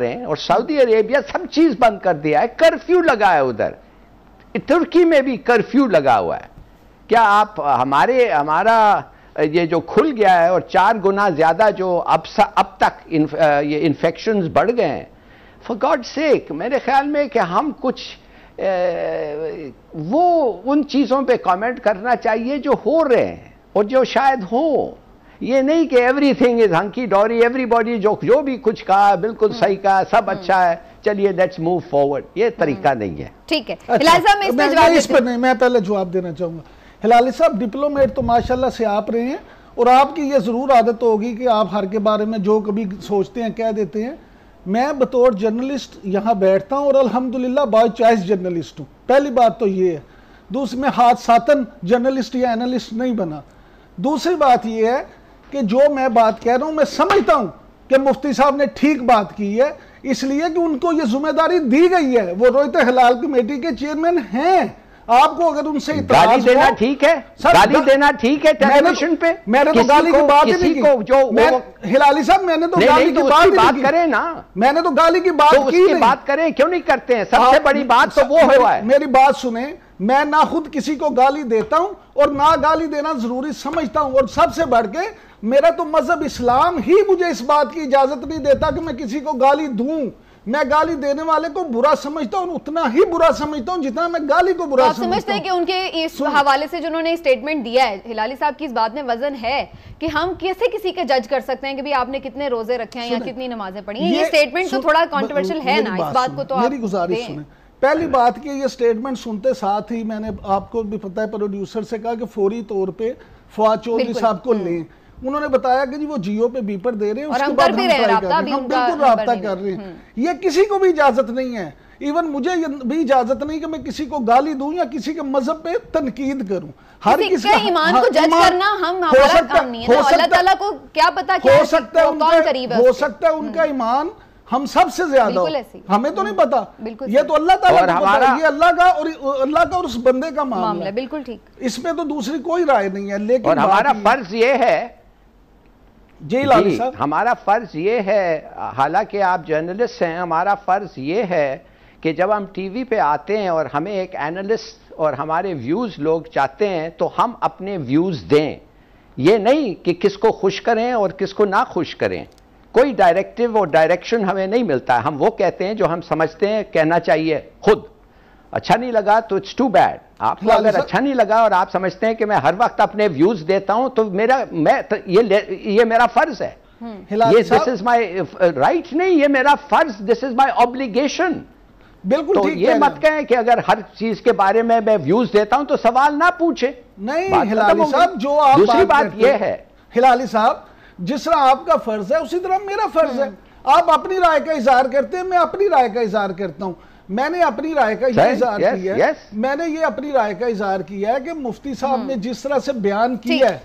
रहे हैं और सऊदी अरेबिया सब चीज बंद कर दिया है कर्फ्यू लगा है उधर तुर्की में भी कर्फ्यू लगा हुआ है क्या आप हमारे हमारा ये जो खुल गया है और चार गुना ज्यादा जो अब सा, अब तक इन्फ, ये इन्फेक्शन बढ़ गए हैं फॉर गॉड सेक मेरे ख्याल में कि हम कुछ ए, वो उन चीज़ों पे कमेंट करना चाहिए जो हो रहे हैं और जो शायद हों ये नहीं कि everything is hunky dory everybody जो जो भी कुछ कहा बिल्कुल हम्म। सही कहा सब हम्म। अच्छा है चलिए लेट्स मूव फॉरवर्ड ये हम्म। तरीका नहीं है ठीक है अच्छा, मैं, मैं इस पर नहीं मैं पहले जवाब देना चाहूंगा हिलाली साहब डिप्लोमेट तो माशाल्लाह से आप रहे हैं और आपकी ये ज़रूर आदत होगी कि आप हर के बारे में जो कभी सोचते हैं कह देते हैं मैं बतौर जर्नलिस्ट यहाँ बैठता हूँ और अल्हम्दुलिल्लाह बाई चॉइस जर्नलिस्ट हूँ पहली बात तो ये है दूसरी मैं हाथ सातन जर्नलिस्ट या एनालिस्ट नहीं बना दूसरी बात यह है कि जो मैं बात कह रहा हूं मैं समझता हूँ कि मुफ्ती साहब ने ठीक बात की है इसलिए कि उनको ये जिम्मेदारी दी गई है वो रोहित हलाल कमेटी के चेयरमैन हैं आपको अगर उनसे गाली देना ठीक है सर गाली देना ठीक है तो- टेलीविजन पे मैंने तो गाली की बात ही नहीं की जो मैं, हिलाली साहब मैंने तो गाली की तो बात बात करें ना मैंने तो गाली की तो बात की बात करें क्यों नहीं करते हैं सबसे बड़ी बात तो वो हुआ है मेरी बात सुने मैं ना खुद किसी को गाली देता हूँ और ना गाली देना ज़रूरी समझता हूँ और सबसे बढ़ के मेरा तो मज़हब इस्लाम ही मुझे इस बात की इजाज़त नहीं देता कि मैं किसी को गाली दू मैं गाली देने वाले को बुरा समझता हूँ उतना ही बुरा समझता हूँ जितना मैं गाली को बुरा आप समझते हैं कि उनके इस हवाले से जिन्होंने स्टेटमेंट दिया है हिलाली साहब की इस बात में वजन है कि हम कैसे किसी के जज कर सकते हैं कि भाई आपने कितने रोजे रखे हैं या कितनी नमाजें पढ़ी हैं ये स्टेटमेंट तो थोड़ा कॉन्ट्रोवर्शियल है ना इस बात को तो आप गुजारिश पहली बात की ये स्टेटमेंट सुनते साथ ही मैंने आपको भी पता है प्रोड्यूसर से कहा कि फौरी तौर पे फवाद चौधरी साहब को हम्म। लें उन्होंने बताया कि जी वो जियो पे बीपर दे रहे हैं उसके बाद हम ट्राई कर रहे हैं हम बिल्कुल रहा कर रहे हैं हम्म। ये किसी को भी इजाजत नहीं है इवन मुझे भी इजाजत नहीं कि मैं किसी को गाली दूं या किसी के मजहब पे तनकीद करूं हर किसी का ईमान को जज करना हम हमारा काम नहीं है अल्लाह ताला को क्या पता हो सकता है उनका हो सकता है उनका ईमान हम सबसे ज्यादा हमें तो नहीं हम्म, पता बिल्कुल ये तो अल्लाह ताला का पता है ये अल्लाह का और अल्लाह का और उस बंदे का मामला है बिल्कुल ठीक इसमें तो दूसरी कोई राय नहीं है लेकिन और हमारा फर्ज ये है जी लाली साहब हमारा फर्ज ये है हालांकि आप जर्नलिस्ट हैं हमारा फर्ज ये है कि जब हम टीवी पे आते हैं और हमें एक एनालिस्ट और हमारे व्यूज़ लोग चाहते हैं तो हम अपने व्यूज़ दें ये नहीं कि किसको खुश करें और किसको ना खुश करें कोई डायरेक्टिव और डायरेक्शन हमें नहीं मिलता है हम वो कहते हैं जो हम समझते हैं कहना चाहिए खुद अच्छा नहीं लगा तो इट्स टू बैड आपको हाँ, अगर अच्छा नहीं लगा और आप समझते हैं कि मैं हर वक्त अपने व्यूज देता हूं तो मेरा मैं तो ये ये मेरा फर्ज है हम्म। ये दिस इज माय राइट नहीं ये मेरा फर्ज दिस इज माय ऑब्लिगेशन बिल्कुल तो ये मत कहें कि अगर हर चीज के बारे में मैं व्यूज देता हूं तो सवाल ना पूछे नहीं हिलाली साहब जो आप दूसरी बात यह है हिलाली साहब जिस तरह आपका फर्ज है उसी तरह मेरा फर्ज है आप अपनी राय का इजहार करते हैं मैं अपनी राय का इजहार करता हूं मैंने अपनी राय का इजहार किया है मैंने ये अपनी राय का इजहार किया है कि मुफ्ती साहब hmm. ने जिस तरह से बयान किया है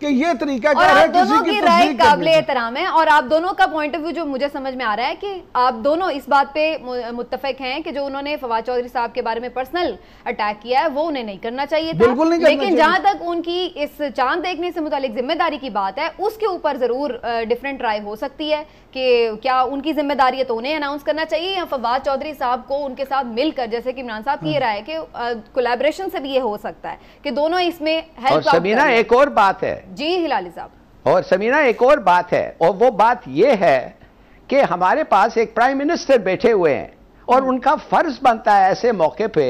कि ये तरीका और आप दोनों की, राय काबिल एहतराम है और आप दोनों का पॉइंट ऑफ व्यू जो मुझे समझ में आ रहा है कि आप दोनों इस बात पे मुत्तफिक हैं कि जो उन्होंने फवाद चौधरी साहब के बारे में पर्सनल अटैक किया है वो उन्हें नहीं करना चाहिए था बिल्कुल नहीं लेकिन जहां तक उनकी इस चांद देखने से मुतालिक जिम्मेदारी की बात है उसके ऊपर जरूर डिफरेंट राय हो सकती है कि क्या उनकी जिम्मेदारी है तो उन्हें अनाउंस करना चाहिए या फवाद चौधरी साहब को उनके साथ मिलकर जैसे कि इमरान साहब की हम्म। राय है कि कोलेबरेशन से भी ये हो सकता है कि दोनों इसमें हेल्प एक और बात है जी हिलाली साहब और समीना एक और बात है और वो बात ये है कि हमारे पास एक प्राइम मिनिस्टर बैठे हुए हैं और उनका फर्ज बनता है ऐसे मौके पे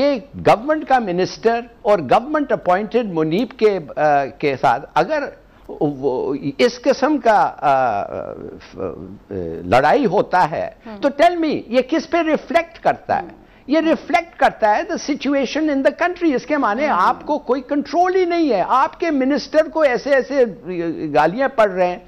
कि गवर्नमेंट का मिनिस्टर और गवर्नमेंट अपॉइंटेड मुनीब के आ, के साथ अगर इस किस्म का आ, लड़ाई होता है हम्म। तो टेल मी ये किस पे रिफ्लेक्ट करता है ये रिफ्लेक्ट करता है the situation in the country इसके माने hmm. आपको कोई कंट्रोल ही नहीं है आपके मिनिस्टर को ऐसे ऐसे गालियां पड़ रहे हैं